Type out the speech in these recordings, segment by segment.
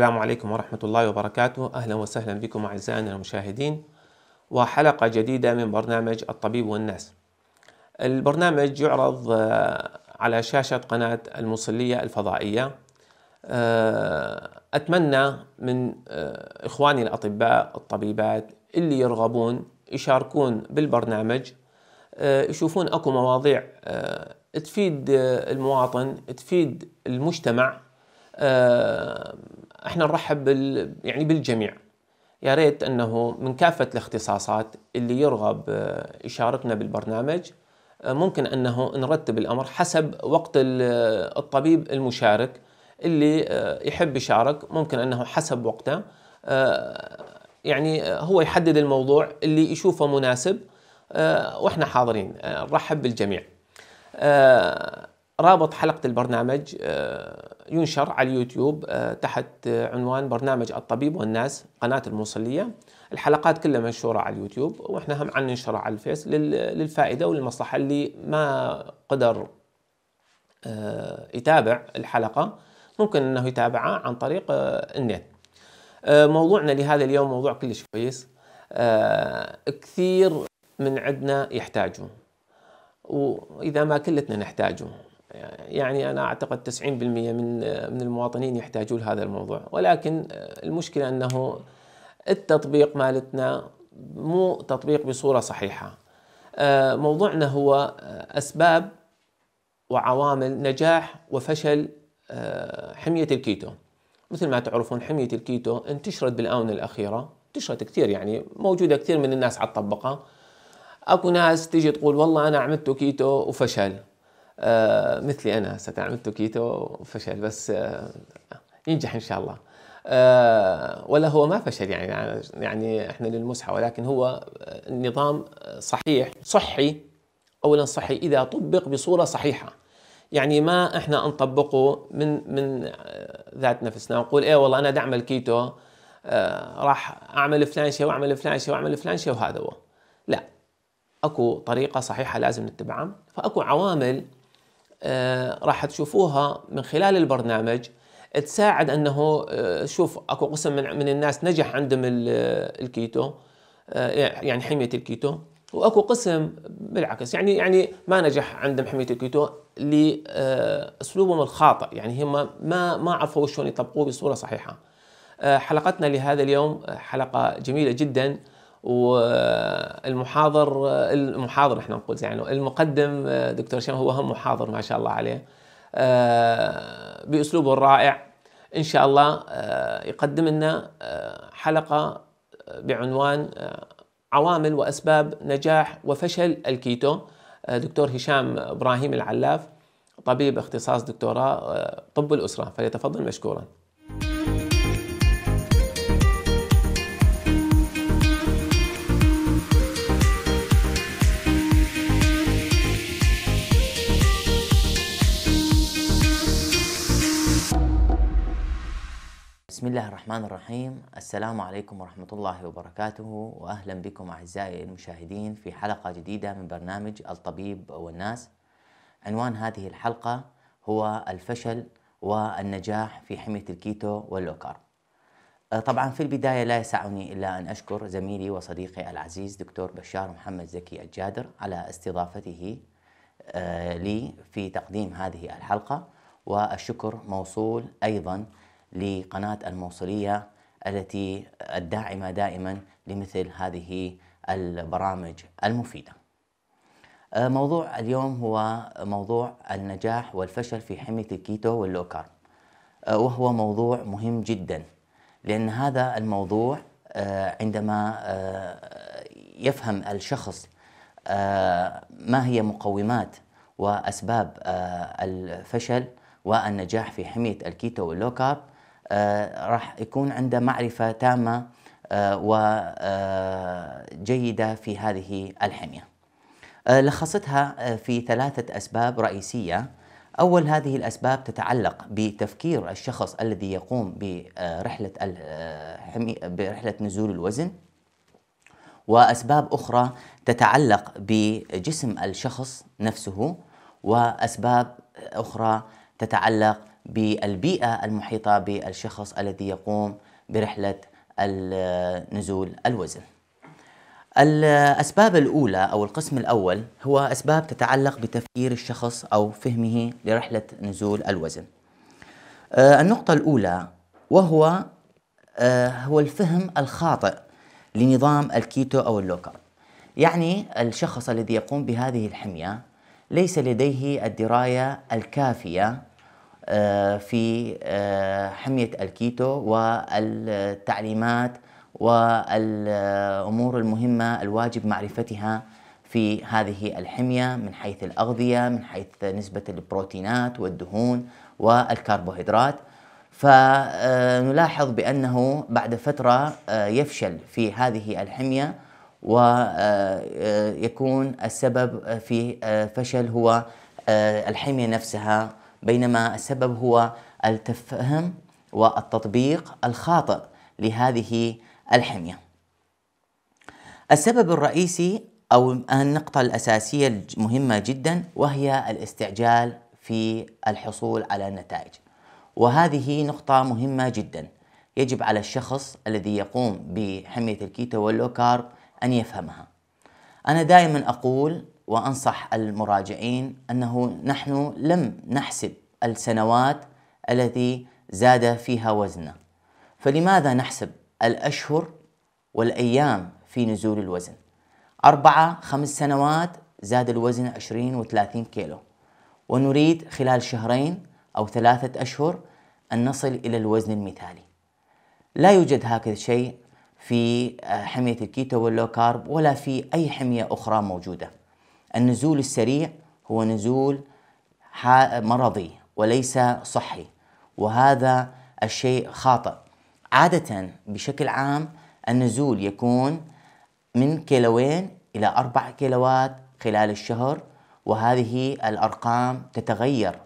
السلام عليكم ورحمة الله وبركاته أهلا وسهلا بكم أعزائنا المشاهدين وحلقة جديدة من برنامج الطبيب والناس البرنامج يعرض آه، على شاشة قناة المصلية الفضائية آه، أتمنى من آه، إخواني الأطباء الطبيبات اللي يرغبون يشاركون بالبرنامج يشوفون أكو مواضيع تفيد المواطن تفيد المجتمع احنا نرحب بال يعني بالجميع يا ريت انه من كافه الاختصاصات اللي يرغب آه، يشاركنا بالبرنامج آه، ممكن انه نرتب الامر حسب وقت آه، الطبيب المشارك اللي يحب يشارك ممكن انه حسب وقته يعني هو يحدد الموضوع اللي يشوفه مناسب واحنا حاضرين نرحب بالجميع رابط حلقة البرنامج آه، ينشر على اليوتيوب آه، تحت آه، عنوان برنامج الطبيب والناس قناة الموصلية الحلقات كلها منشورة على اليوتيوب وإحنا هم عن ننشرها على الفيس للفائدة والمصلحة اللي ما قدر يتابع الحلقة ممكن أنه يتابعها عن طريق النت موضوعنا لهذا اليوم موضوع كلش كويس كثير من عندنا يحتاجه وإذا ما كلتنا نحتاجه يعني انا اعتقد 90% من من المواطنين يحتاجون هذا الموضوع ولكن آه، المشكله انه التطبيق مالتنا مو تطبيق بصوره صحيحه آه، موضوعنا هو آه، اسباب وعوامل نجاح وفشل حميه الكيتو مثل ما تعرفون حميه الكيتو انتشرت بالاونه الاخيره انتشرت كثير يعني موجوده كثير من الناس على الطبقه اكو ناس تيجي تقول والله انا عملت كيتو وفشل آه، مثلي انا ستعمل كيتو وفشل بس آه، ينجح ان شاء الله آه، ولا هو ما فشل يعني يعني احنا للمسحه ولكن هو نظام صحيح صحي اولا صحي اذا طبق بصوره صحيحه يعني ما احنا نطبقه من من ذات نفسنا نقول ايه والله انا دعم الكيتو آه راح اعمل فلان شيء واعمل فلان شيء واعمل فلان شيء وهذا هو لا اكو طريقه صحيحه لازم نتبعها فاكو عوامل آه، راح تشوفوها من خلال البرنامج تساعد انه آه، شوف اكو قسم من, من الناس نجح عندهم آه، الكيتو إيه، يعني حميه الكيتو واكو قسم بالعكس يعني يعني ما نجح عندهم حميه الكيتو لاسلوبهم الخاطئ يعني هم ما ما عرفوا شلون يطبقوه بصوره صحيحه حلقتنا لهذا اليوم حلقه جميله جدا والمحاضر المحاضر احنا نقول يعني المقدم دكتور شام هو هم محاضر ما شاء الله عليه باسلوبه الرائع ان شاء الله يقدم لنا حلقه بعنوان عوامل واسباب نجاح وفشل الكيتو دكتور هشام ابراهيم العلاف طبيب اختصاص دكتوراه طب الاسره فليتفضل مشكورا بسم الله الرحمن الرحيم السلام عليكم ورحمة الله وبركاته وأهلا بكم أعزائي المشاهدين في حلقة جديدة من برنامج الطبيب والناس عنوان هذه الحلقة هو الفشل والنجاح في حمية الكيتو واللوكارب أه، طبعا في البداية لا يسعني إلا أن أشكر زميلي وصديقي العزيز دكتور بشار محمد زكي الجادر على استضافته أه، لي في تقديم هذه الحلقة والشكر موصول أيضا لقناة الموصلية التي الداعمة دائما لمثل هذه البرامج المفيدة. آه، موضوع اليوم هو موضوع النجاح والفشل في حمية الكيتو واللو كارب آه، وهو موضوع مهم جدا لأن هذا الموضوع آه، عندما يفهم الشخص ما هي مقومات وأسباب الفشل والنجاح في حمية الكيتو واللو كارب آه، راح يكون عنده معرفة تامة آه، وجيدة آه، في هذه الحمية لخصتها في ثلاثة أسباب رئيسية أول هذه الأسباب تتعلق بتفكير الشخص الذي يقوم برحلة برحلة نزول الوزن وأسباب أخرى تتعلق بجسم الشخص نفسه وأسباب أخرى تتعلق بالبيئة المحيطة بالشخص الذي يقوم برحلة نزول الوزن الأسباب الأولى أو القسم الأول هو أسباب تتعلق بتفكير الشخص أو فهمه لرحلة نزول الوزن آه، النقطة الأولى وهو آه، هو الفهم الخاطئ لنظام الكيتو أو اللوكاب يعني الشخص الذي يقوم بهذه الحمية ليس لديه الدراية الكافية آه، في آه، حمية الكيتو والتعليمات والأمور المهمة الواجب معرفتها في هذه الحمية من حيث الأغذية من حيث نسبة البروتينات والدهون والكربوهيدرات فنلاحظ بأنه بعد فترة آه، يفشل في هذه الحمية ويكون السبب في فشل هو الحمية نفسها بينما السبب هو التفهم والتطبيق الخاطئ لهذه الحمية. السبب الرئيسي أو النقطة الأساسية المهمة جدا وهي الاستعجال في الحصول على النتائج. وهذه نقطة مهمة جدا يجب على الشخص الذي يقوم بحمية الكيتو واللوكارب أن يفهمها. أنا دائما أقول وأنصح المراجعين أنه نحن لم نحسب السنوات التي زاد فيها وزننا فلماذا نحسب الأشهر والأيام في نزول الوزن أربعة خمس سنوات زاد الوزن 20 و 30 كيلو ونريد خلال شهرين أو ثلاثة أشهر أن نصل إلى الوزن المثالي لا يوجد هكذا شيء في حمية الكيتو واللو كارب ولا في أي حمية أخرى موجودة النزول السريع هو نزول مرضي وليس صحي وهذا الشيء خاطئ عادة بشكل عام النزول يكون من كيلوين إلى أربع كيلوات خلال الشهر وهذه الأرقام تتغير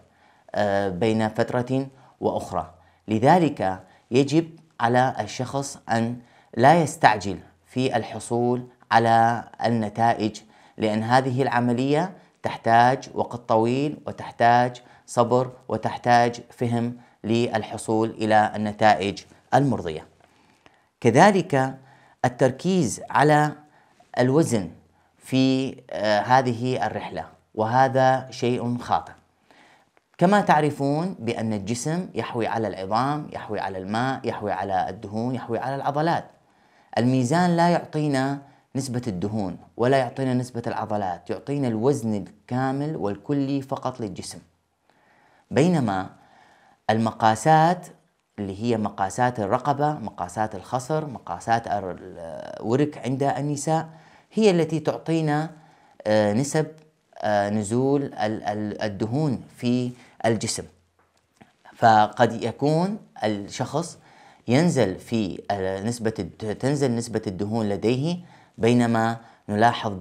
آه، بين فترة وأخرى لذلك يجب على الشخص أن لا يستعجل في الحصول على النتائج لأن هذه العملية تحتاج وقت طويل وتحتاج صبر وتحتاج فهم للحصول إلى النتائج المرضية. كذلك التركيز على الوزن في آه، هذه الرحلة وهذا شيء خاطئ. كما تعرفون بأن الجسم يحوي على العظام، يحوي على الماء، يحوي على الدهون، يحوي على العضلات. الميزان لا يعطينا نسبة الدهون ولا يعطينا نسبة العضلات يعطينا الوزن الكامل والكلي فقط للجسم بينما المقاسات اللي هي مقاسات الرقبة مقاسات الخصر مقاسات الورك عند النساء هي التي تعطينا آه، نسب آه، نزول الدهون في الجسم فقد يكون الشخص ينزل في آه، نسبة تنزل نسبة الدهون لديه بينما نلاحظ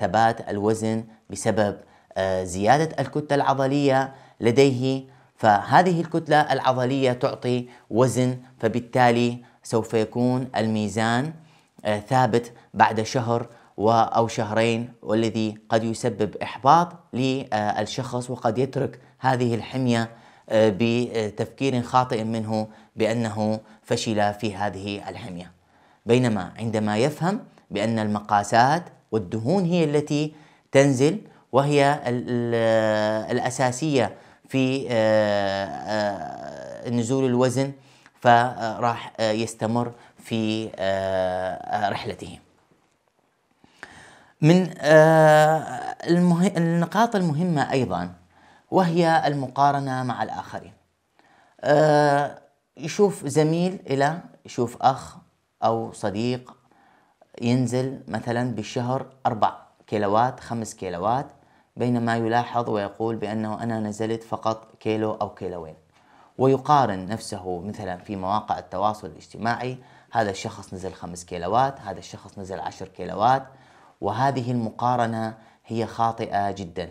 ثبات الوزن بسبب آه، زيادة الكتلة العضلية لديه فهذه الكتلة العضلية تعطي وزن فبالتالي سوف يكون الميزان آه، ثابت بعد شهر أو شهرين والذي قد يسبب إحباط للشخص آه، وقد يترك هذه الحمية بتفكير خاطئ منه بأنه فشل في هذه الحمية بينما عندما يفهم بأن المقاسات والدهون هي التي تنزل وهي الأساسية في آه، آه، نزول الوزن فراح آه، يستمر في رحلته من النقاط المهمة أيضا وهي المقارنة مع الآخرين يشوف زميل إلى يشوف أخ أو صديق ينزل مثلا بالشهر 4 كيلوات 5 كيلوات بينما يلاحظ ويقول بأنه أنا نزلت فقط كيلو أو كيلوين ويقارن نفسه مثلا في مواقع التواصل الاجتماعي هذا الشخص نزل 5 كيلوات هذا الشخص نزل 10 كيلوات وهذه المقارنة هي خاطئة جدا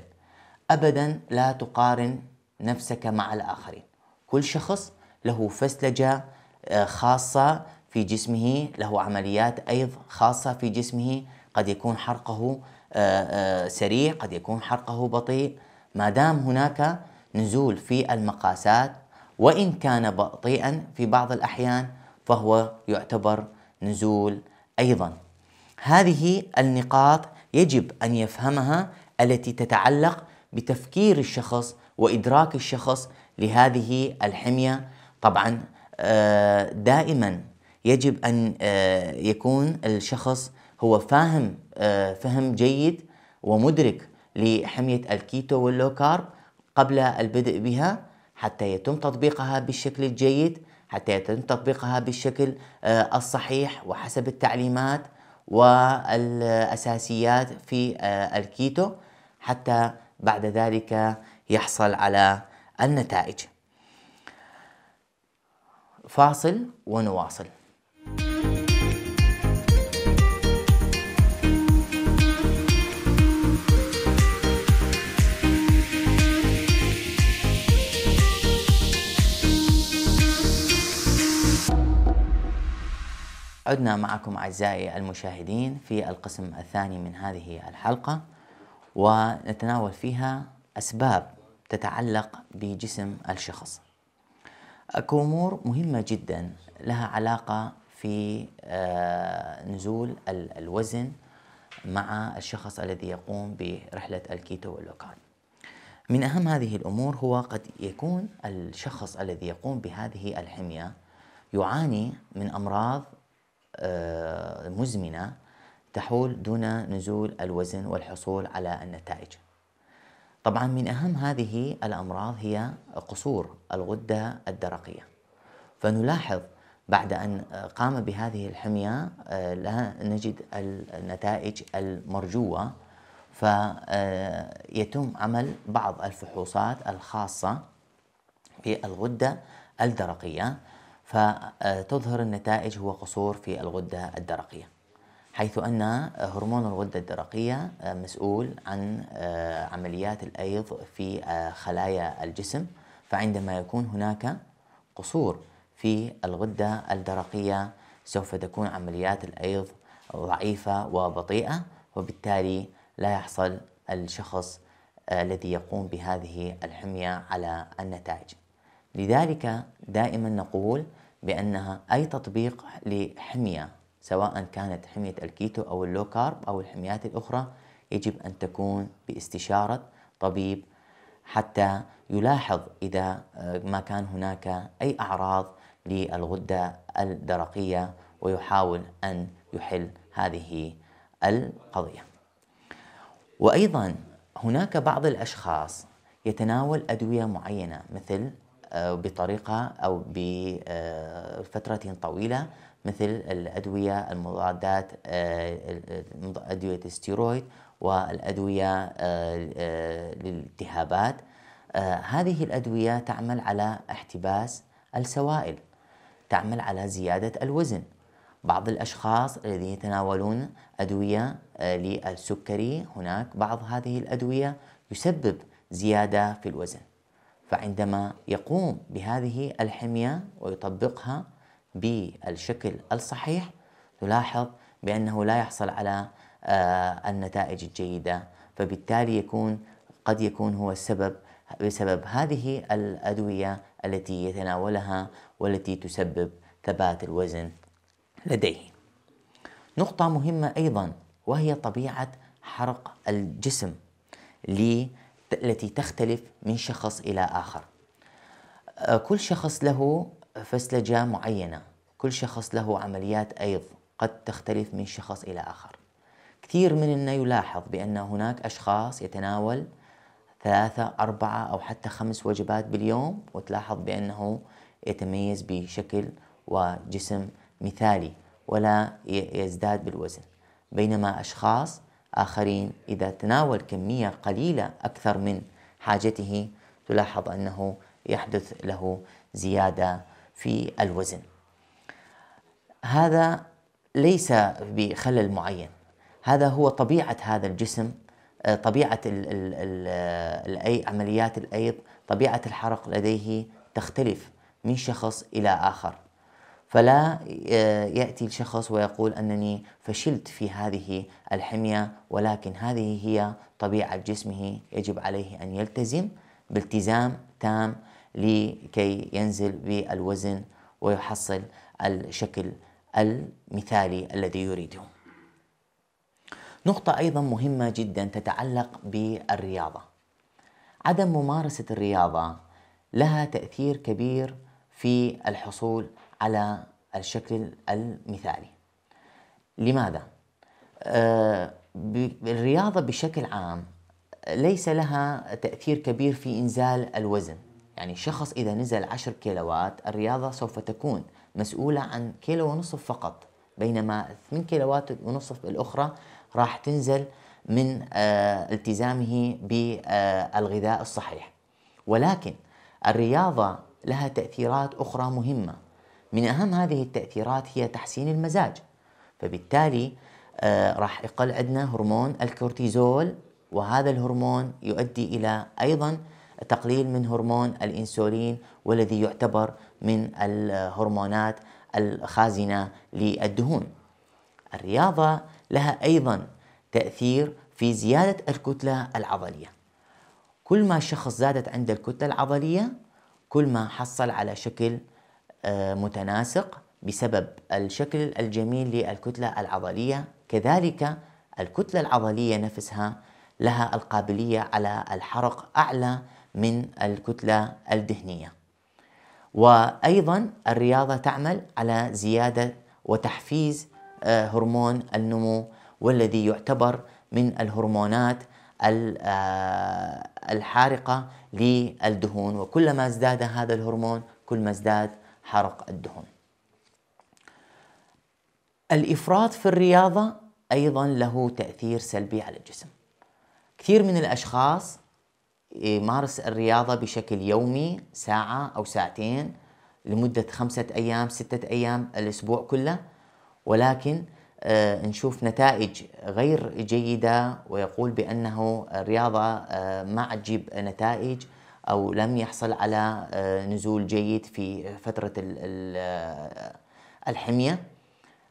أبدا لا تقارن نفسك مع الآخرين كل شخص له فسلجة آه، خاصة في جسمه له عمليات أيض خاصة في جسمه قد يكون حرقه آه، آه، سريع قد يكون حرقه بطيء ما دام هناك نزول في المقاسات وإن كان بطيئا في بعض الأحيان فهو يعتبر نزول أيضا هذه النقاط يجب أن يفهمها التي تتعلق بتفكير الشخص وإدراك الشخص لهذه الحمية طبعا آه، دائما يجب ان آه، يكون الشخص هو فاهم آه، فهم جيد ومدرك لحميه الكيتو واللو كارب قبل البدء بها حتى يتم تطبيقها بالشكل الجيد حتى يتم تطبيقها بالشكل آه، الصحيح وحسب التعليمات والاساسيات في الكيتو حتى بعد ذلك يحصل على النتائج فاصل ونواصل عدنا معكم أعزائي المشاهدين في القسم الثاني من هذه الحلقة ونتناول فيها أسباب تتعلق بجسم الشخص أكو أمور مهمة جدا لها علاقة في آه، نزول الوزن مع الشخص الذي يقوم برحلة الكيتو واللوكان من أهم هذه الأمور هو قد يكون الشخص الذي يقوم بهذه الحمية يعاني من أمراض آه، مزمنة تحول دون نزول الوزن والحصول على النتائج طبعا من أهم هذه الأمراض هي قصور الغدة الدرقية فنلاحظ بعد أن قام بهذه الحمية آه، لا نجد النتائج المرجوة فيتم آه، عمل بعض الفحوصات الخاصة بالغدة الدرقية فتظهر النتائج هو قصور في الغدة الدرقية حيث أن هرمون الغدة الدرقية مسؤول عن آه، عمليات الأيض في آه، خلايا الجسم فعندما يكون هناك قصور في الغدة الدرقية سوف تكون عمليات الأيض ضعيفة وبطيئة وبالتالي لا يحصل الشخص آه، الذي يقوم بهذه الحمية على النتائج لذلك دائما نقول بأنها أي تطبيق لحمية سواء كانت حمية الكيتو أو اللو كارب أو الحميات الأخرى يجب أن تكون باستشارة طبيب حتى يلاحظ إذا آه، ما كان هناك أي أعراض للغدة الدرقية ويحاول أن يحل هذه القضية. وأيضا هناك بعض الأشخاص يتناول أدوية معينة مثل آه، بطريقة أو بفترة طويلة مثل الأدوية المضادات آه، أدوية الستيرويد والأدوية آه، للالتهابات هذه الأدوية تعمل على احتباس السوائل تعمل على زيادة الوزن بعض الأشخاص الذين يتناولون أدوية للسكري هناك بعض هذه الأدوية يسبب زيادة في الوزن فعندما يقوم بهذه الحمية ويطبقها بالشكل الصحيح نلاحظ بأنه لا يحصل على آه، النتائج الجيدة فبالتالي يكون قد يكون هو السبب بسبب هذه الأدوية التي يتناولها والتي تسبب ثبات الوزن لديه. نقطة مهمة أيضا وهي طبيعة حرق الجسم التي تختلف من شخص إلى آخر آه، كل شخص له فسلجة معينة كل شخص له عمليات أيض قد تختلف من شخص إلى آخر كثير مننا يلاحظ بأن هناك أشخاص يتناول ثلاثة أربعة أو حتى خمس وجبات باليوم وتلاحظ بأنه يتميز بشكل وجسم مثالي ولا يزداد بالوزن بينما أشخاص آخرين إذا تناول كمية قليلة أكثر من حاجته تلاحظ أنه يحدث له زيادة في الوزن هذا ليس بخلل معين هذا هو طبيعة هذا الجسم آه، طبيعة ال ال ال آه، الأي عمليات الأيض طبيعة الحرق لديه تختلف من شخص إلى آخر فلا آه، ياتي الشخص ويقول انني فشلت في هذه الحميه ولكن هذه هي طبيعه جسمه يجب عليه ان يلتزم بالتزام تام لكي ينزل بالوزن ويحصل الشكل المثالي الذي يريده. نقطة أيضا مهمة جدا تتعلق بالرياضة. عدم ممارسة الرياضة لها تأثير كبير في الحصول على الشكل المثالي لماذا؟ آه، الرياضة بشكل عام ليس لها تأثير كبير في إنزال الوزن يعني شخص إذا نزل 10 كيلوات الرياضة سوف تكون مسؤولة عن كيلو ونصف فقط بينما 8 كيلوات ونصف الأخرى راح تنزل من آه، التزامه بالغذاء آه، الصحيح ولكن الرياضة لها تأثيرات أخرى مهمة من أهم هذه التأثيرات هي تحسين المزاج فبالتالي آه، راح يقل عندنا هرمون الكورتيزول وهذا الهرمون يؤدي إلى أيضا تقليل من هرمون الإنسولين والذي يعتبر من الهرمونات الخازنة للدهون الرياضة لها أيضا تأثير في زيادة الكتلة العضلية كل ما الشخص زادت عنده الكتلة العضلية كل ما حصل على شكل آه، متناسق بسبب الشكل الجميل للكتلة العضلية كذلك الكتلة العضلية نفسها لها القابلية على الحرق أعلى من الكتلة الدهنية وأيضا الرياضة تعمل على زيادة وتحفيز آه، هرمون النمو والذي يعتبر من الهرمونات آه، الحارقة للدهون وكلما ازداد هذا الهرمون كل ما ازداد حرق الدهون الإفراط في الرياضة أيضا له تأثير سلبي على الجسم كثير من الأشخاص يمارس الرياضة بشكل يومي ساعة أو ساعتين لمدة خمسة أيام ستة أيام الأسبوع كله ولكن آه، نشوف نتائج غير جيدة ويقول بأنه الرياضة آه، ما عاد تجيب نتائج او لم يحصل على آه، نزول جيد في فتره آه، الحميه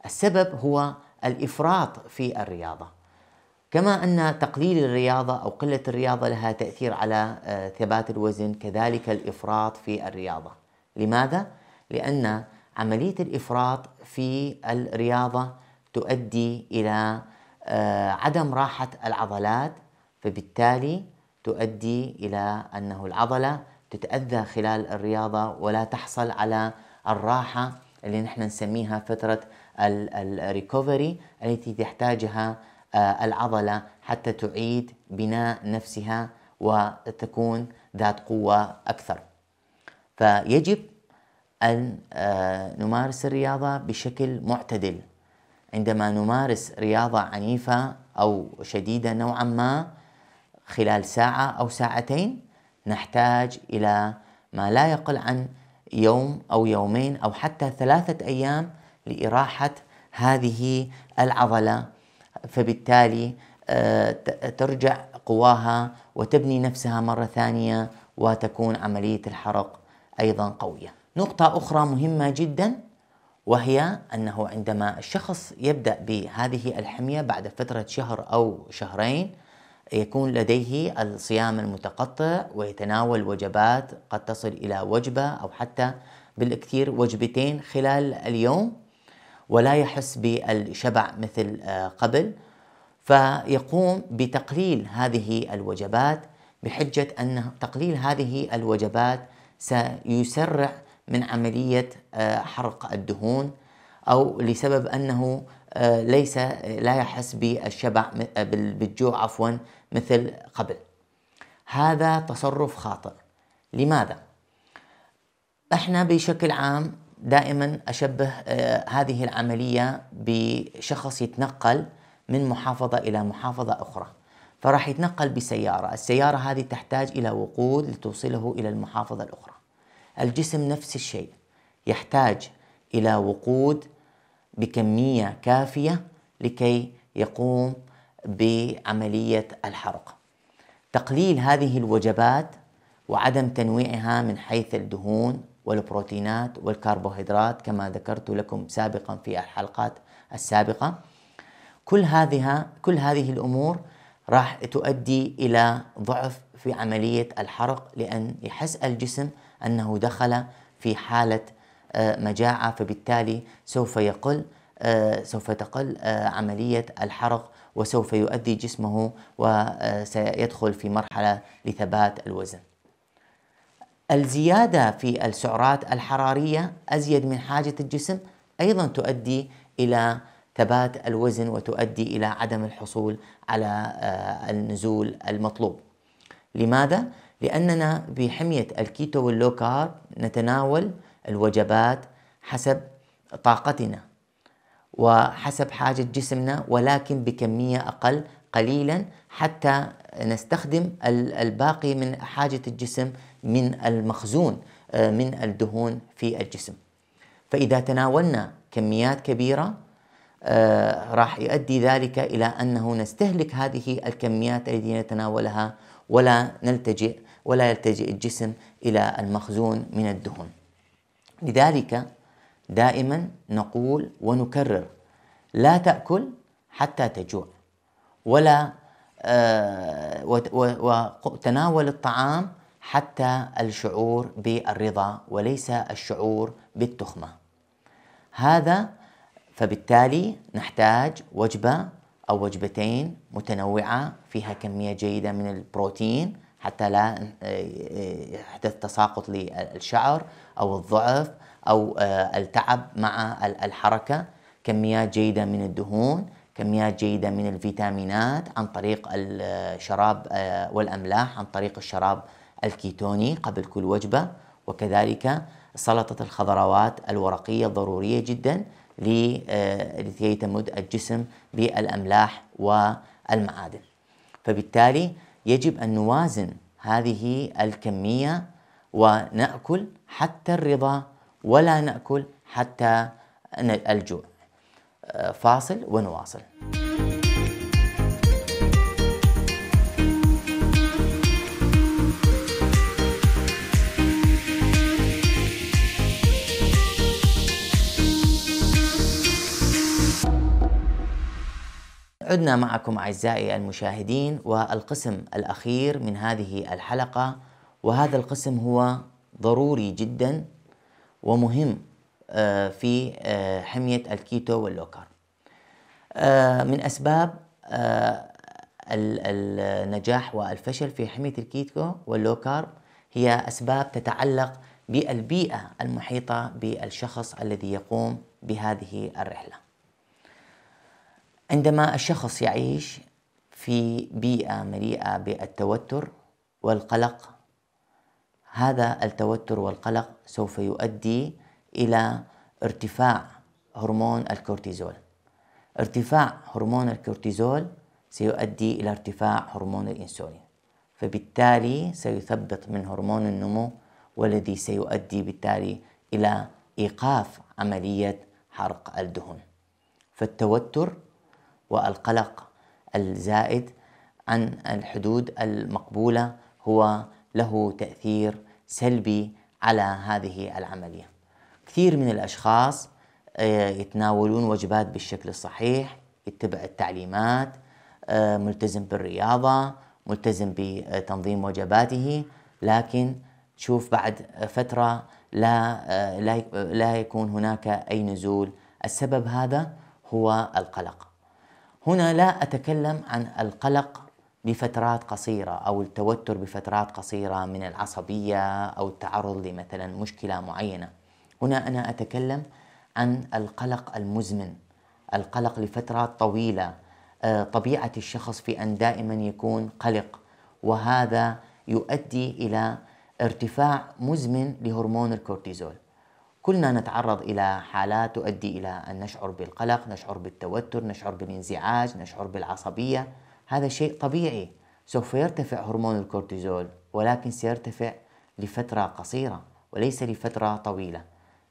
السبب هو الافراط في الرياضه كما ان تقليل الرياضه او قله الرياضه لها تاثير على آه، ثبات الوزن كذلك الافراط في الرياضه لماذا لان عمليه الافراط في الرياضه تؤدي الى عدم راحه العضلات فبالتالي تؤدي إلى أنه العضلة تتأذى خلال الرياضة ولا تحصل على الراحة اللي نحن نسميها فترة الريكوفري التي تحتاجها آه، العضلة حتى تعيد بناء نفسها وتكون ذات قوة أكثر فيجب أن آه، نمارس الرياضة بشكل معتدل عندما نمارس رياضة عنيفة أو شديدة نوعا ما خلال ساعة أو ساعتين نحتاج إلى ما لا يقل عن يوم أو يومين أو حتى ثلاثة أيام لإراحة هذه العضلة فبالتالي آه، ترجع قواها وتبني نفسها مرة ثانية وتكون عملية الحرق أيضا قوية. نقطة أخرى مهمة جدا وهي أنه عندما الشخص يبدأ بهذه الحمية بعد فترة شهر أو شهرين يكون لديه الصيام المتقطع ويتناول وجبات قد تصل إلى وجبة أو حتى بالكثير وجبتين خلال اليوم ولا يحس بالشبع مثل آه، قبل فيقوم بتقليل هذه الوجبات بحجة أن تقليل هذه الوجبات سيسرع من عملية آه، حرق الدهون أو لسبب أنه آه، ليس لا يحس بالشبع آه، بالجوع عفوا مثل قبل هذا تصرف خاطئ لماذا احنا بشكل عام دائما اشبه آه، هذه العمليه بشخص يتنقل من محافظه الى محافظه اخرى فراح يتنقل بسياره السياره هذه تحتاج الى وقود لتوصله الى المحافظه الاخرى الجسم نفس الشيء يحتاج الى وقود بكمية كافية لكي يقوم بعملية الحرق تقليل هذه الوجبات وعدم تنويعها من حيث الدهون والبروتينات والكربوهيدرات كما ذكرت لكم سابقا في الحلقات السابقة كل هذه كل هذه الأمور راح تؤدي إلى ضعف في عملية الحرق لأن يحس الجسم أنه دخل في حالة آه، مجاعة فبالتالي سوف يقل آه، سوف تقل آه، عملية الحرق وسوف يؤذي جسمه وسيدخل في مرحلة لثبات الوزن الزيادة في السعرات الحرارية أزيد من حاجة الجسم أيضا تؤدي إلى ثبات الوزن وتؤدي إلى عدم الحصول على النزول المطلوب لماذا؟ لأننا بحمية الكيتو واللوكار نتناول الوجبات حسب طاقتنا وحسب حاجة جسمنا ولكن بكمية أقل قليلا حتى نستخدم الباقي من حاجة الجسم من المخزون آه، من الدهون في الجسم فإذا تناولنا كميات كبيرة آه، راح يؤدي ذلك إلى أنه نستهلك هذه الكميات التي نتناولها ولا نلتجئ ولا يلتجئ الجسم إلى المخزون من الدهون لذلك دائما نقول ونكرر لا تأكل حتى تجوع ولا آه، وتناول الطعام حتى الشعور بالرضا وليس الشعور بالتخمة هذا فبالتالي نحتاج وجبة أو وجبتين متنوعة فيها كمية جيدة من البروتين حتى لا آه، يحدث تساقط للشعر او الضعف او آه، التعب مع الحركه كميات جيده من الدهون كميات جيده من الفيتامينات عن طريق الشراب آه، آه، والاملاح عن طريق الشراب الكيتوني قبل كل وجبه وكذلك سلطه الخضروات الورقيه ضروريه جدا لكي تمد الجسم بالاملاح والمعادن فبالتالي يجب ان نوازن هذه الكميه ونأكل حتى الرضا ولا نأكل حتى الجوع آه، فاصل ونواصل عدنا معكم اعزائي المشاهدين والقسم الاخير من هذه الحلقه وهذا القسم هو ضروري جدا ومهم آه، في آه، حمية الكيتو واللوكر آه، من أسباب النجاح والفشل في حمية الكيتو واللوكارب هي أسباب تتعلق بالبيئة المحيطة بالشخص الذي يقوم بهذه الرحلة عندما الشخص يعيش في بيئة مليئة بالتوتر والقلق هذا التوتر والقلق سوف يؤدي الى ارتفاع هرمون الكورتيزول ارتفاع هرمون الكورتيزول سيؤدي الى ارتفاع هرمون الانسولين فبالتالي سيثبط من هرمون النمو والذي سيؤدي بالتالي الى ايقاف عمليه حرق الدهون فالتوتر والقلق الزائد عن الحدود المقبوله هو له تاثير سلبي على هذه العمليه. كثير من الاشخاص آه، يتناولون وجبات بالشكل الصحيح، يتبع التعليمات، آه، ملتزم بالرياضه، ملتزم بتنظيم وجباته، لكن تشوف بعد فتره لا آه، لا لا يكون هناك اي نزول، السبب هذا هو القلق. هنا لا اتكلم عن القلق لفترات قصيرة أو التوتر بفترات قصيرة من العصبية أو التعرض لمثلا مشكلة معينة هنا أنا أتكلم عن القلق المزمن القلق لفترات طويلة آه، طبيعة الشخص في أن دائما يكون قلق وهذا يؤدي إلى ارتفاع مزمن لهرمون الكورتيزول كلنا نتعرض إلى حالات تؤدي إلى أن نشعر بالقلق نشعر بالتوتر نشعر بالانزعاج نشعر بالعصبية هذا شيء طبيعي سوف يرتفع هرمون الكورتيزول ولكن سيرتفع لفترة قصيرة وليس لفترة طويلة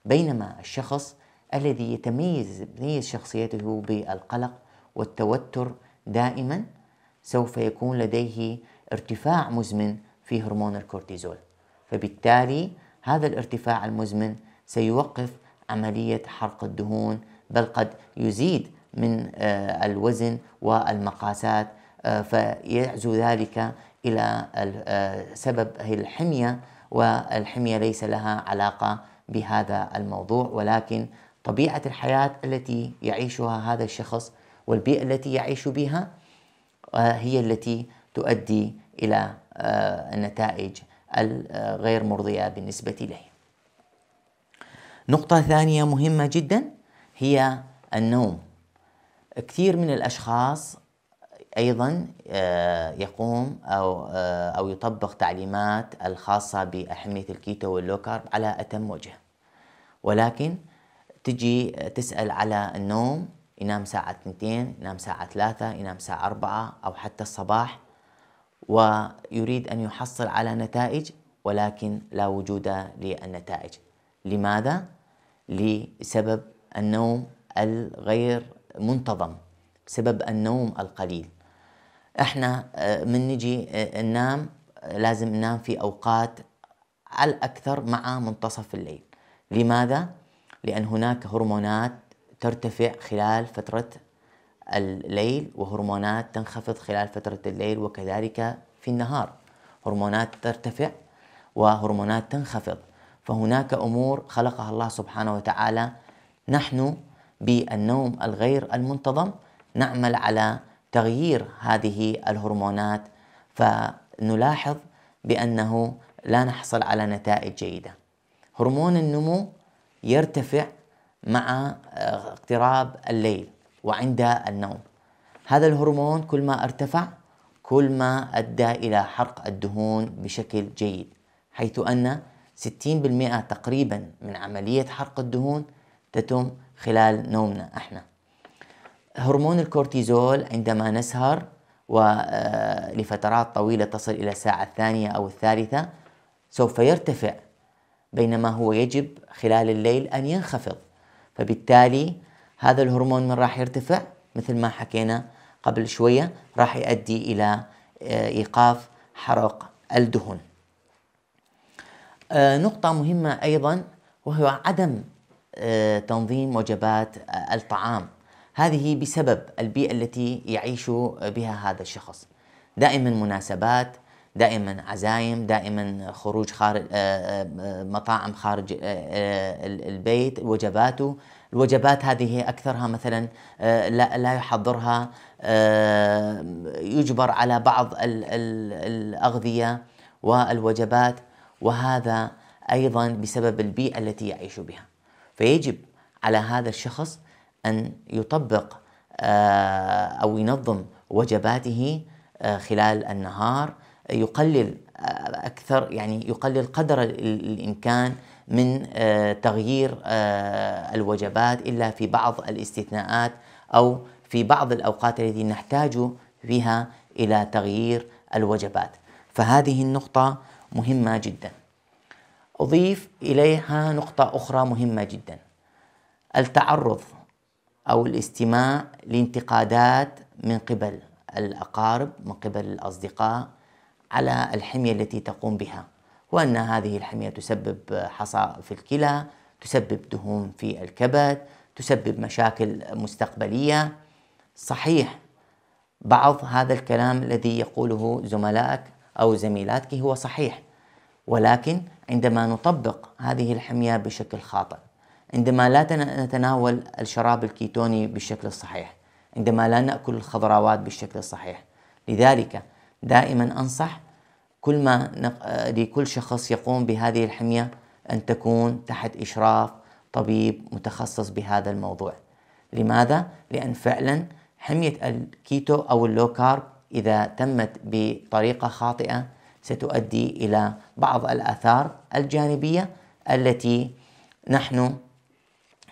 بينما الشخص الذي يتميز تميز شخصيته بالقلق والتوتر دائما سوف يكون لديه ارتفاع مزمن في هرمون الكورتيزول فبالتالي هذا الارتفاع المزمن سيوقف عملية حرق الدهون بل قد يزيد من آه، الوزن والمقاسات آه، فيعزو ذلك إلى آه، سبب الحمية والحمية ليس لها علاقة بهذا الموضوع ولكن طبيعة الحياة التي يعيشها هذا الشخص والبيئة التي يعيش بها آه، هي التي تؤدي إلى النتائج الغير مرضية بالنسبة له. نقطة ثانية مهمة جدا هي النوم كثير من الأشخاص ايضا آه، يقوم او آه، او يطبق تعليمات الخاصه باحميه الكيتو واللو كارب على اتم وجه ولكن تجي تسال على النوم ينام ساعة 2 ينام ساعة 3 ينام ساعة 4 أو حتى الصباح ويريد أن يحصل على نتائج ولكن لا وجود للنتائج لماذا؟ لسبب النوم الغير منتظم سبب النوم القليل احنا آه، من نجي آه، ننام آه، لازم ننام في اوقات على الاكثر مع منتصف الليل لماذا لان هناك هرمونات ترتفع خلال فتره الليل وهرمونات تنخفض خلال فتره الليل وكذلك في النهار هرمونات ترتفع وهرمونات تنخفض فهناك امور خلقها الله سبحانه وتعالى نحن بالنوم الغير المنتظم نعمل على تغيير هذه الهرمونات فنلاحظ بأنه لا نحصل على نتائج جيدة هرمون النمو يرتفع مع آه، اقتراب الليل وعند النوم هذا الهرمون كل ما ارتفع كل ما أدى إلى حرق الدهون بشكل جيد حيث أن 60% تقريبا من عملية حرق الدهون تتم خلال نومنا احنا هرمون الكورتيزول عندما نسهر ولفترات آه، طويلة تصل إلى الساعة الثانية أو الثالثة سوف يرتفع بينما هو يجب خلال الليل أن ينخفض فبالتالي هذا الهرمون من راح يرتفع مثل ما حكينا قبل شوية راح يؤدي إلى آه، إيقاف حرق الدهون آه، نقطة مهمة أيضا وهو عدم تنظيم وجبات الطعام هذه بسبب البيئة التي يعيش بها هذا الشخص دائما مناسبات دائما عزايم دائما خروج خارج آه، آه، آه، مطاعم خارج البيت وجباته الوجبات هذه اكثرها مثلا لا يحضرها يجبر على بعض الاغذيه والوجبات وهذا ايضا بسبب البيئه التي يعيش بها فيجب على هذا الشخص أن يطبق آه، أو ينظم وجباته آه، خلال النهار يقلل آه، أكثر يعني يقلل قدر الإمكان من تغيير الوجبات إلا في بعض الاستثناءات أو في بعض الأوقات التي نحتاج فيها إلى تغيير الوجبات فهذه النقطة مهمة جدا أضيف إليها نقطة أخرى مهمة جدا التعرض أو الاستماع لانتقادات من قبل الأقارب من قبل الأصدقاء على الحمية التي تقوم بها وأن هذه الحمية تسبب حصى في الكلى تسبب دهون في الكبد تسبب مشاكل مستقبلية صحيح بعض هذا الكلام الذي يقوله زملائك أو زميلاتك هو صحيح ولكن عندما نطبق هذه الحمية بشكل خاطئ عندما لا نتناول الشراب الكيتوني بالشكل الصحيح عندما لا نأكل الخضروات بالشكل الصحيح لذلك دائما أنصح كل ما نق... لكل شخص يقوم بهذه الحمية أن تكون تحت إشراف طبيب متخصص بهذا الموضوع لماذا؟ لأن فعلا حمية الكيتو أو اللو كارب إذا تمت بطريقة خاطئة ستؤدي إلى بعض الآثار الجانبية التي نحن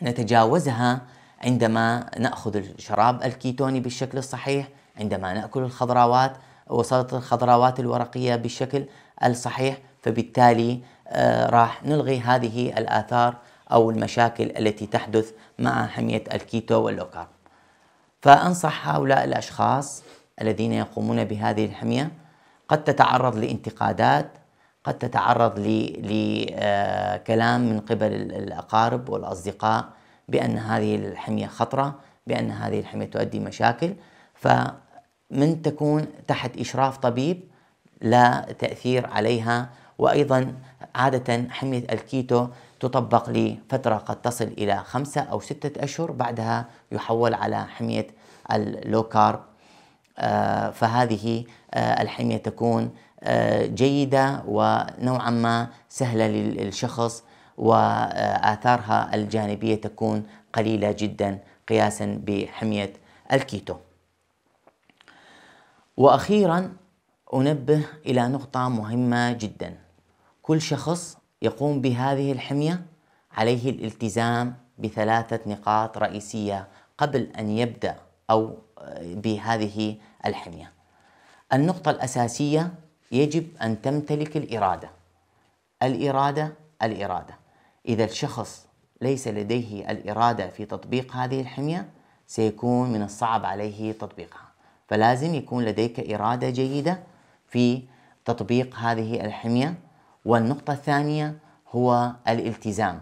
نتجاوزها عندما ناخذ الشراب الكيتوني بالشكل الصحيح عندما ناكل الخضروات وسلطه الخضروات الورقيه بالشكل الصحيح فبالتالي آه، راح نلغي هذه الاثار او المشاكل التي تحدث مع حميه الكيتو واللوكار فانصح هؤلاء الاشخاص الذين يقومون بهذه الحميه قد تتعرض لانتقادات قد تتعرض لكلام آه، من قبل الأقارب والأصدقاء بأن هذه الحمية خطرة بأن هذه الحمية تؤدي مشاكل فمن تكون تحت إشراف طبيب لا تأثير عليها وأيضا عادة حمية الكيتو تطبق لفترة قد تصل إلى خمسة أو ستة أشهر بعدها يحول على حمية اللو كارب آه، فهذه آه، الحمية تكون آه، جيدة ونوعا ما سهلة للشخص وآثارها الجانبية تكون قليلة جدا قياسا بحمية الكيتو وأخيرا أنبه إلى نقطة مهمة جدا كل شخص يقوم بهذه الحمية عليه الالتزام بثلاثة نقاط رئيسية قبل أن يبدأ أو آه، بهذه الحمية النقطة الأساسية يجب أن تمتلك الإرادة الإرادة الإرادة إذا الشخص ليس لديه الإرادة في تطبيق هذه الحمية سيكون من الصعب عليه تطبيقها فلازم يكون لديك إرادة جيدة في تطبيق هذه الحمية والنقطة الثانية هو الالتزام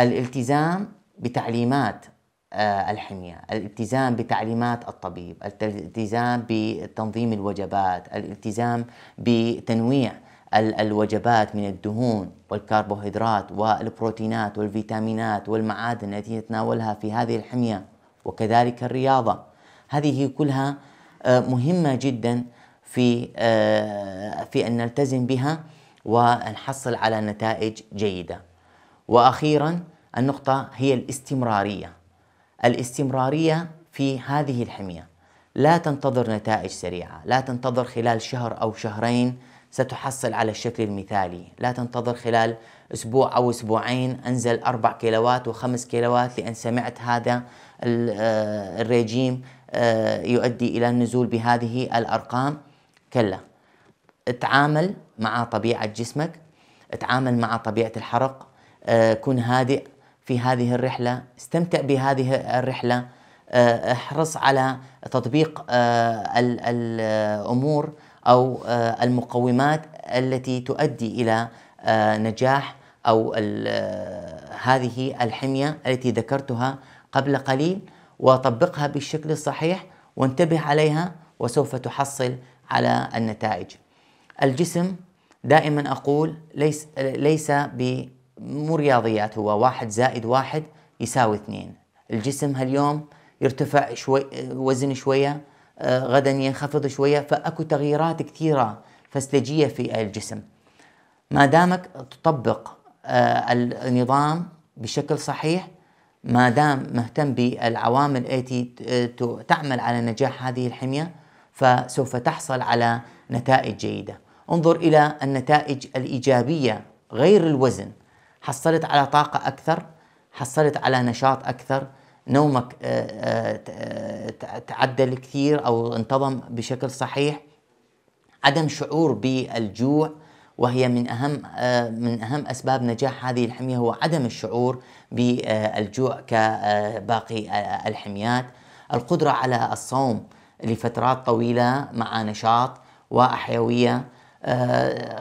الالتزام بتعليمات آه، الحمية الالتزام بتعليمات الطبيب الالتزام بتنظيم الوجبات الالتزام بتنويع الوجبات من الدهون والكربوهيدرات والبروتينات والفيتامينات والمعادن التي نتناولها في هذه الحمية وكذلك الرياضة هذه كلها آه، مهمة جدا في آه، في أن نلتزم بها ونحصل على نتائج جيدة وأخيرا النقطة هي الاستمرارية الاستمراريه في هذه الحميه لا تنتظر نتائج سريعه لا تنتظر خلال شهر او شهرين ستحصل على الشكل المثالي لا تنتظر خلال أسبوع أو أسبوعين أنزل أربع كيلوات وخمس كيلوات لأن سمعت هذا آه، الريجيم آه، يؤدي إلى النزول بهذه الأرقام كلا تعامل مع طبيعة جسمك تعامل مع طبيعة الحرق آه، كن هادئ في هذه الرحلة استمتع بهذه الرحلة آه، احرص على تطبيق آه، الأمور أو آه، المقومات التي تؤدي إلى نجاح أو هذه الحمية التي ذكرتها قبل قليل وطبقها بالشكل الصحيح وانتبه عليها وسوف تحصل على النتائج الجسم دائما أقول ليس, ليس مو رياضيات هو واحد زائد واحد يساوي اثنين الجسم هاليوم يرتفع شوي وزن شوية آه، غدا ينخفض شوية فأكو تغييرات كثيرة فسلجية في الجسم ما دامك تطبق آه، النظام بشكل صحيح ما دام مهتم بالعوامل التي تعمل على نجاح هذه الحمية فسوف تحصل على نتائج جيدة انظر إلى النتائج الإيجابية غير الوزن حصلت على طاقة أكثر حصلت على نشاط أكثر نومك آه، آه، آه، تعدل كثير أو انتظم بشكل صحيح عدم شعور بالجوع وهي من اهم من اهم اسباب نجاح هذه الحميه هو عدم الشعور بالجوع كباقي الحميات، القدره على الصوم لفترات طويله مع نشاط وحيويه،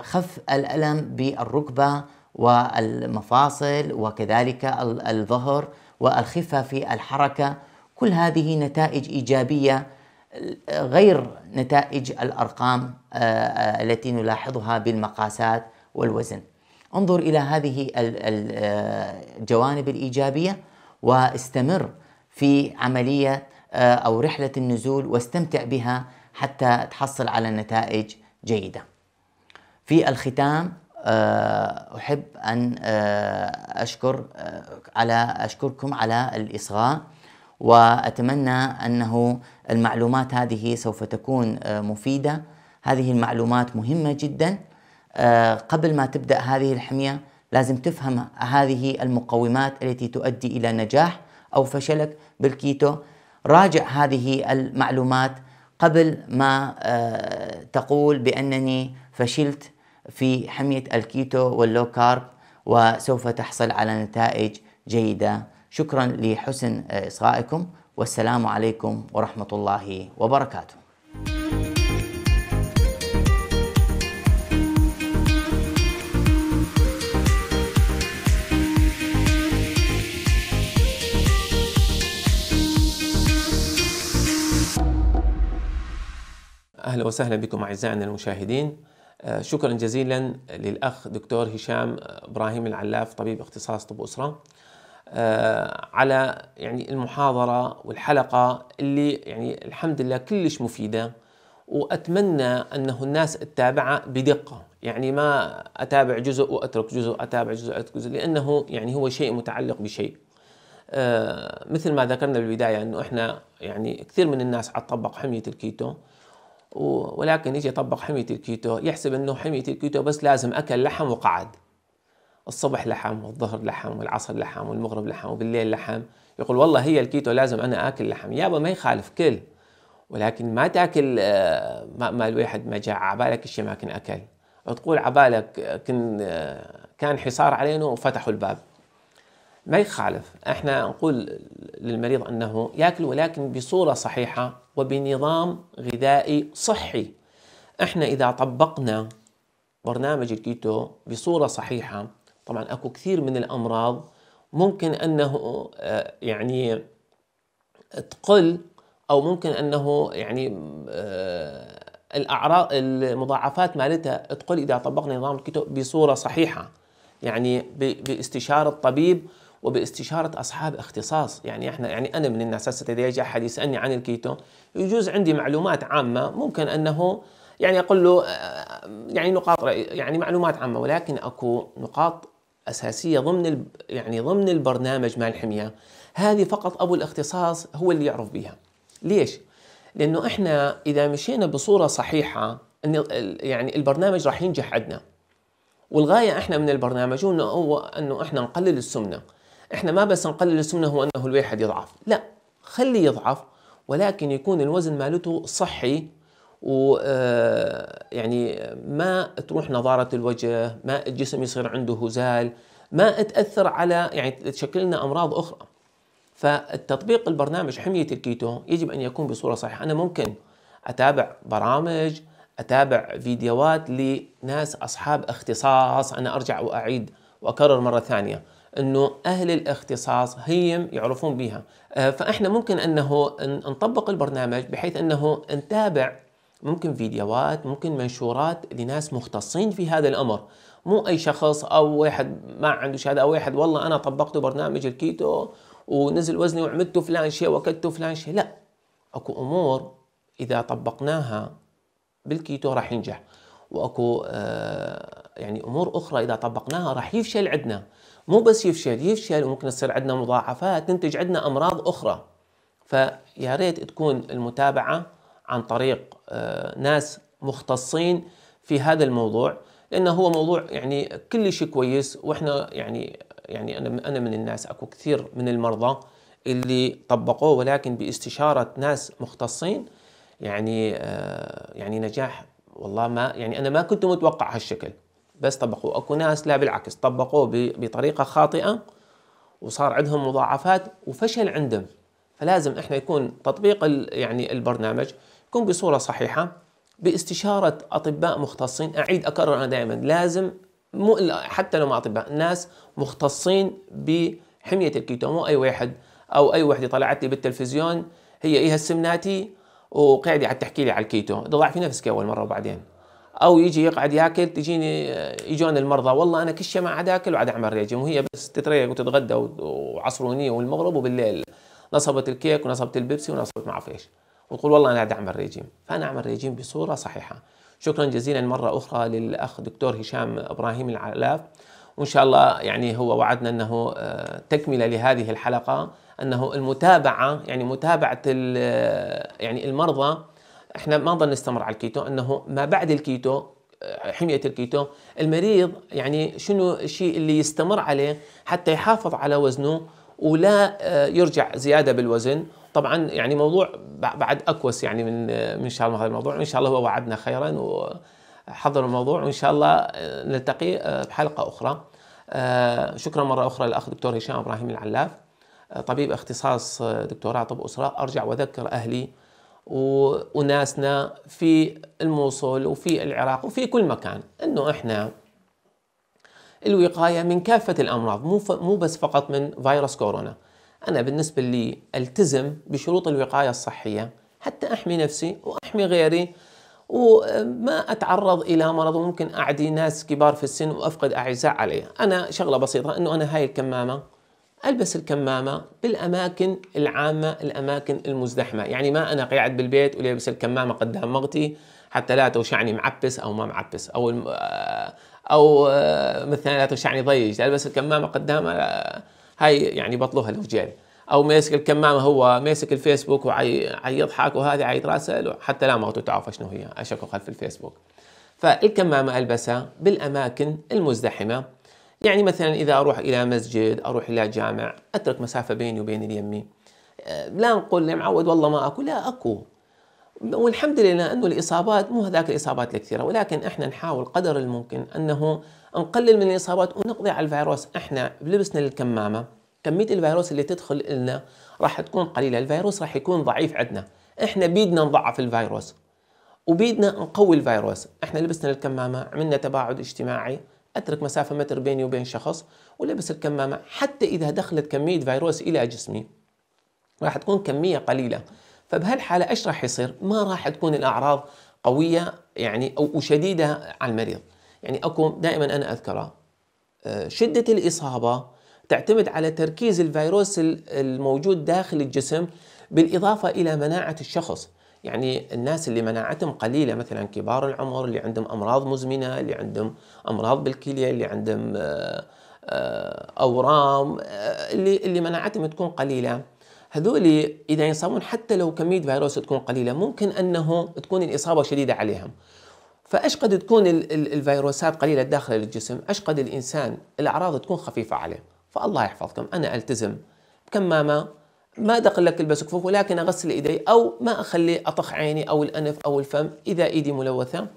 خف الالم بالركبه والمفاصل وكذلك الظهر والخفة في الحركة كل هذه نتائج إيجابية غير نتائج الأرقام آه، آه، التي نلاحظها بالمقاسات والوزن انظر إلى هذه الجوانب آه، الإيجابية واستمر في عملية أو رحلة النزول واستمتع بها حتى تحصل على نتائج جيدة في الختام آه، احب ان آه، اشكر آه، على اشكركم على الاصغاء واتمنى انه المعلومات هذه سوف تكون مفيده هذه المعلومات مهمه جدا قبل ما تبدا هذه الحميه لازم تفهم هذه المقومات التي تؤدي الى نجاح او فشلك بالكيتو راجع هذه المعلومات قبل ما تقول بانني فشلت في حمية الكيتو واللو كارب وسوف تحصل على نتائج جيدة شكرا لحسن إصغائكم والسلام عليكم ورحمة الله وبركاته اهلا وسهلا بكم اعزائنا المشاهدين آه، شكرا جزيلا للأخ دكتور هشام آه، إبراهيم العلاف طبيب اختصاص طب أسرة آه، على يعني المحاضرة والحلقة اللي يعني الحمد لله كلش مفيدة وأتمنى أنه الناس تتابعها بدقة يعني ما أتابع جزء وأترك جزء أتابع جزء أترك جزء لأنه يعني هو شيء متعلق بشيء مثل ما ذكرنا بالبداية أنه إحنا يعني كثير من الناس عطبق حمية الكيتو ولكن يجي يطبق حمية الكيتو يحسب انه حمية الكيتو بس لازم اكل لحم وقعد الصبح لحم والظهر لحم والعصر لحم والمغرب لحم وبالليل لحم يقول والله هي الكيتو لازم انا اكل لحم يابا ما يخالف كل ولكن ما تاكل آه، ما, ما الواحد ما جاع عبالك الشيء ما كان اكل وتقول عبالك كن آه، كان حصار علينا وفتحوا الباب ما يخالف احنا نقول للمريض انه ياكل ولكن بصوره صحيحه وبنظام غذائي صحي احنا اذا طبقنا برنامج الكيتو بصورة صحيحة طبعا اكو كثير من الامراض ممكن انه آه، يعني تقل او ممكن انه يعني آه، الاعراض المضاعفات مالتها تقل اذا طبقنا نظام الكيتو بصورة صحيحة يعني باستشارة طبيب وباستشاره اصحاب اختصاص يعني احنا يعني انا من الناس هسه اذا يجي احد يسالني عن الكيتو يجوز عندي معلومات عامه ممكن انه يعني اقول له آه، يعني نقاط يعني معلومات عامه ولكن اكو نقاط اساسيه ضمن يعني ضمن البرنامج مال الحميه هذه فقط ابو الاختصاص هو اللي يعرف بها ليش لانه احنا اذا مشينا بصوره صحيحه يعني البرنامج راح ينجح عندنا والغايه احنا من البرنامج هو انه احنا نقلل السمنه احنا ما بس نقلل السمنه هو انه الواحد يضعف لا خلي يضعف ولكن يكون الوزن مالته صحي و آه، يعني ما تروح نضاره الوجه ما الجسم يصير عنده هزال ما تاثر على يعني تشكل لنا امراض اخرى فالتطبيق البرنامج حميه الكيتو يجب ان يكون بصوره صحيحه انا ممكن اتابع برامج اتابع فيديوهات لناس اصحاب اختصاص انا ارجع واعيد واكرر مره ثانيه انه اهل الاختصاص هي يعرفون بها آه، فاحنا ممكن انه نطبق البرنامج بحيث انه نتابع ممكن فيديوهات ممكن منشورات لناس مختصين في هذا الامر مو اي شخص او واحد ما عنده شهاده او واحد والله انا طبقت برنامج الكيتو ونزل وزني وعملت فلان شيء واكلت فلان شيء لا اكو امور اذا طبقناها بالكيتو راح ينجح واكو آه يعني امور اخرى اذا طبقناها راح يفشل عندنا مو بس يفشل يفشل وممكن تصير عندنا مضاعفات تنتج عندنا امراض اخرى فيا ريت تكون المتابعه عن طريق آه، ناس مختصين في هذا الموضوع لانه هو موضوع يعني كل شيء كويس واحنا يعني يعني انا انا من الناس اكو كثير من المرضى اللي طبقوه ولكن باستشاره ناس مختصين يعني آه، يعني نجاح والله ما يعني انا ما كنت متوقع هالشكل بس طبقوه اكو ناس لا بالعكس طبقوه بطريقه خاطئه وصار عندهم مضاعفات وفشل عندهم فلازم احنا يكون تطبيق يعني البرنامج يكون بصوره صحيحه باستشاره اطباء مختصين اعيد اكرر انا دائما لازم مو حتى لو ما اطباء ناس مختصين بحميه الكيتو مو اي واحد او اي وحده طلعت لي بالتلفزيون هي ايها السمناتي وقاعده عاد تحكي لي على الكيتو ضلع في نفسك اول مره وبعدين او يجي يقعد ياكل تجيني آه، يجون المرضى والله انا كل شيء ما عاد اكل وعاد اعمل ريجيم وهي بس تتريق وتتغدى وعصرونيه والمغرب وبالليل نصبت الكيك ونصبت البيبسي ونصبت ما اعرف ايش وتقول والله انا قاعد اعمل ريجيم فانا اعمل ريجيم بصوره صحيحه شكرا جزيلا مره اخرى للاخ دكتور هشام ابراهيم العلاف وان شاء الله يعني هو وعدنا انه آه، تكمله لهذه الحلقه انه المتابعه يعني متابعه آه، يعني المرضى احنا ما ضل نستمر على الكيتو انه ما بعد الكيتو آه، حميه الكيتو المريض يعني شنو الشيء اللي يستمر عليه حتى يحافظ على وزنه ولا آه، يرجع زياده بالوزن طبعا يعني موضوع بعد اكوس يعني من آه، من شاء الله هذا الموضوع ان شاء الله هو وعدنا خيرا وحضر الموضوع وان شاء الله نلتقي بحلقه اخرى شكرا مره اخرى للاخ دكتور هشام ابراهيم العلاف طبيب اختصاص دكتوراه طب اسره ارجع واذكر اهلي وناسنا في الموصل وفي العراق وفي كل مكان انه احنا الوقايه من كافه الامراض مو ف... مو بس فقط من فيروس كورونا انا بالنسبه لي التزم بشروط الوقايه الصحيه حتى احمي نفسي واحمي غيري وما اتعرض الى مرض وممكن اعدي ناس كبار في السن وافقد اعزاء علي انا شغله بسيطه انه انا هاي الكمامه البس الكمامه بالاماكن العامه الاماكن المزدحمه يعني ما انا قاعد بالبيت ولابس الكمامه قدام مغتي حتى لا توشعني معبس او ما معبس او الم... آه، او آه، مثلا لا توشعني ضيج البس الكمامه قدامها آه، هاي يعني بطلوها لو او ماسك الكمامه هو ماسك الفيسبوك وعيضحك وهذا عيط راسه حتى لا مغتو تعرف شنو هي اشكو خلف الفيسبوك فالكمامه البسها بالاماكن المزدحمه يعني مثلا إذا أروح إلى مسجد أروح إلى جامع أترك مسافة بيني وبين اليمين آه، لا نقول معود نعم، والله ما أكو لا أكو والحمد لله أنه الإصابات مو هذاك الإصابات الكثيرة ولكن إحنا نحاول قدر الممكن أنه نقلل من الإصابات ونقضي على الفيروس إحنا بلبسنا للكمامة كمية الفيروس اللي تدخل لنا راح تكون قليلة الفيروس راح يكون ضعيف عندنا إحنا بيدنا نضعف الفيروس وبيدنا نقوي الفيروس إحنا لبسنا الكمامة عملنا تباعد اجتماعي اترك مسافه متر بيني وبين شخص ولبس الكمامه حتى اذا دخلت كميه فيروس الى جسمي راح تكون كميه قليله فبهالحاله ايش راح يصير؟ ما راح تكون الاعراض قويه يعني او شديده على المريض يعني اكو دائما انا اذكره آه، شده الاصابه تعتمد على تركيز الفيروس الموجود داخل الجسم بالاضافه الى مناعه الشخص يعني الناس اللي مناعتهم قليله مثلا كبار العمر اللي عندهم امراض مزمنه اللي عندهم امراض بالكليه اللي عندهم آه، آه، اورام آه، اللي اللي مناعتهم تكون قليله هذول اذا يصابون حتى لو كميه فيروس تكون قليله ممكن انه تكون الاصابه شديده عليهم فايش قد تكون الفيروسات قليله داخل الجسم ايش قد الانسان الاعراض تكون خفيفه عليه فالله يحفظكم انا التزم كمامه ما دخل لك البس كفوف ولكن اغسل ايدي او ما اخلي اطخ عيني او الانف او الفم اذا ايدي ملوثه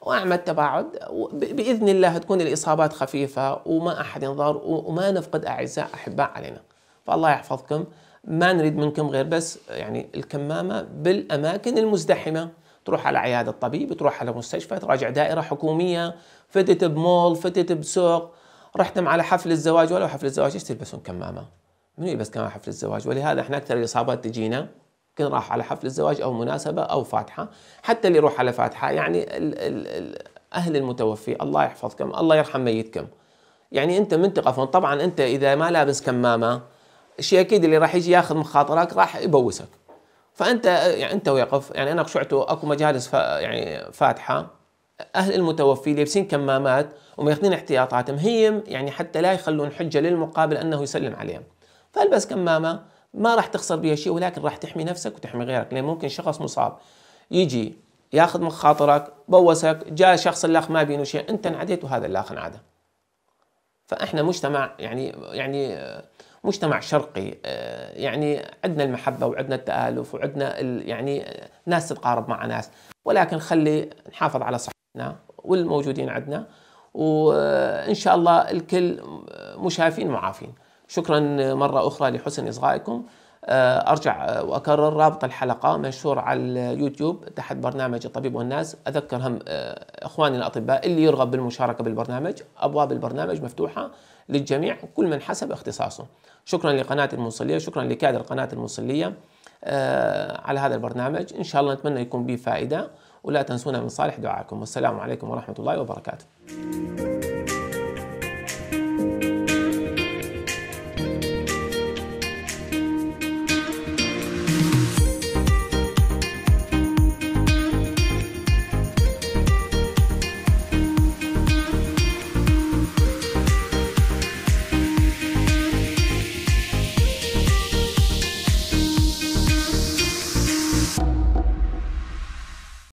واعمل تباعد باذن الله تكون الاصابات خفيفه وما احد ينظر وما نفقد اعزاء احباء علينا فالله يحفظكم ما نريد منكم غير بس يعني الكمامه بالاماكن المزدحمه تروح على عياده طبيب تروح على مستشفى تراجع دائره حكوميه فتت بمول فتت بسوق رحتم على حفل الزواج ولو حفل الزواج ايش تلبسون كمامه من يلبس كان حفل الزواج ولهذا احنا اكثر الاصابات تجينا يمكن راح على حفل الزواج او مناسبه او فاتحه حتى اللي يروح على فاتحه يعني ال ال ال اهل المتوفي الله يحفظكم الله يرحم ميتكم يعني انت منطقه فن طبعا انت اذا ما لابس كمامه شيء اكيد اللي راح يجي ياخذ من خاطرك راح يبوسك فانت يعني انت ويقف يعني انا قشعته اكو مجالس يعني فاتحه اهل المتوفي لابسين كمامات وماخذين احتياطاتهم هي يعني حتى لا يخلون حجه للمقابل انه يسلم عليهم فالبس كمامه ما راح تخسر بها شيء ولكن راح تحمي نفسك وتحمي غيرك لان ممكن شخص مصاب يجي ياخذ من خاطرك بوسك جاء شخص الاخ ما بينه شيء انت انعديت وهذا الاخ انعدى فاحنا مجتمع يعني يعني مجتمع شرقي آه، يعني عندنا المحبة وعندنا التآلف وعندنا يعني ناس تتقارب مع ناس ولكن خلي نحافظ على صحتنا والموجودين عندنا وإن آه، شاء الله الكل مشافين معافين شكرا مرة أخرى لحسن إصغائكم آه، أرجع وأكرر رابط الحلقة منشور على اليوتيوب تحت برنامج الطبيب والناس أذكر هم آه، إخواني الأطباء اللي يرغب بالمشاركة بالبرنامج أبواب البرنامج مفتوحة للجميع كل من حسب اختصاصه شكرا لقناة المنصلية شكرا لكادر قناة المنصلية آه، على هذا البرنامج إن شاء الله نتمنى يكون به فائدة ولا تنسونا من صالح دعائكم والسلام عليكم ورحمة الله وبركاته